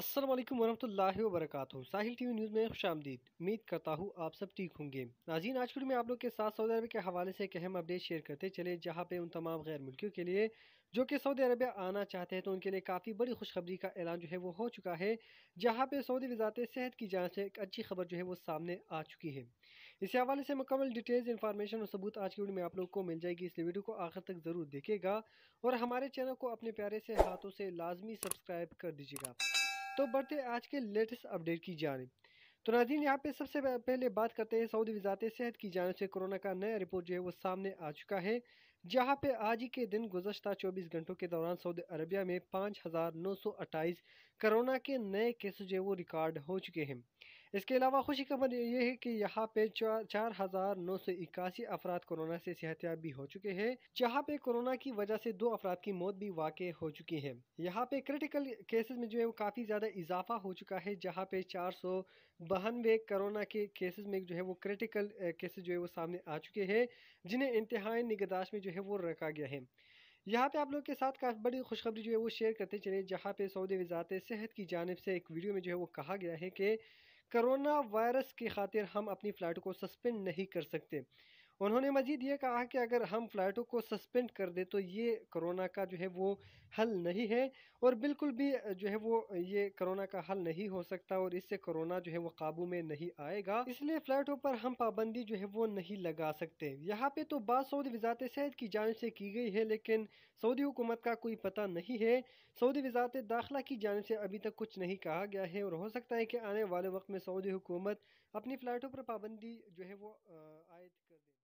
असलम वरहमल वरक साहिल T V news में खुश आमदीद उम्मीद करता हूँ आप सब ठीक होंगे नाजीन आज शुरू में आप लोग के साथ सऊदी अरब के हवाले से एक अहम अपडेट शेयर करते चले जहाँ पे उन तमाम गैर मुल्कियों के लिए जो कि सऊदी अरबिया आना चाहते हैं तो उनके लिए काफ़ी बड़ी खुशखबरी का ऐलान जो है वो हो चुका है जहाँ पे सऊदी वजारत सेहत की जाँच से एक अच्छी खबर जो है वो सामने आ चुकी है इसी हवाले से मुकमल डिटेल्स इन्फॉर्मेशन और सबूत आज की वीडियो में आप लोग को मिल जाएगी इसलिए वीडियो को आखिर तक ज़रूर देखेगा और हमारे चैनल को अपने प्यारे से हाथों से लाजमी सब्सक्राइब कर दीजिएगा तो बढ़ते आज के लेटेस्ट अपडेट की जानब तो नाजीन यहाँ पे सबसे पहले बात करते हैं सऊदी वजारत सेहत की जानब से कोरोना का नया रिपोर्ट जो है वो सामने आ चुका है जहाँ पे आज ही के दिन गुजशत 24 घंटों के दौरान सऊदी अरबिया में पाँच हज़ार नौ सौ अट्ठाईस कोरोना के नए केस जो है वो रिकॉर्ड हो चुके हैं इसके अलावा खुशी खबर ये है कि यहाँ पे चार हजार नौ सौ इक्यासी अफराद कोरोना से सेहतयाब हो चुके हैं जहाँ पे कोरोना की वजह से दो अफराद की मौत भी वाक़ हो चुकी है यहाँ पे क्रिटिकल केसेस में जो है वो काफ़ी ज़्यादा इजाफा हो चुका है जहाँ पे चार सौ बहानवे कोरोना के केसेस में जो है वो क्रिटिकल केसेस जो है वो सामने आ चुके हैं जिन्हें इंतहाई निगदाश में जो है वो रखा गया है यहाँ पे आप लोग के साथ काफ़ी बड़ी खुशखबरी जो है वो शेयर करते चले जहाँ पे सऊदी वजारत सेहत की जानब से एक वीडियो में जो है वो कहा गया है कि करोना वायरस की खातिर हम अपनी फ़्लाइट को सस्पेंड नहीं कर सकते उन्होंने मजीद ये कहा कि अगर हम फ़्लाइटों को सस्पेंड कर दें तो ये कोरोना का जो है वो हल नहीं है और बिल्कुल भी जो है वो ये कोरोना का हल नहीं हो सकता और इससे कोरोना जो है वो काबू में नहीं आएगा इसलिए फ़्लाइटों पर हम पाबंदी जो है वो नहीं लगा सकते यहाँ पे तो बात सऊदी वजारत सेहत की जानब से की गई है लेकिन सऊदी हुकूमत का कोई पता नहीं है सऊदी वजारत दाखिला की जानब से अभी तक कुछ नहीं कहा गया है और हो सकता है कि आने वाले वक्त में सऊदी हुकूमत अपनी फ़्लाइटों पर पाबंदी जो है वो आयद कर दे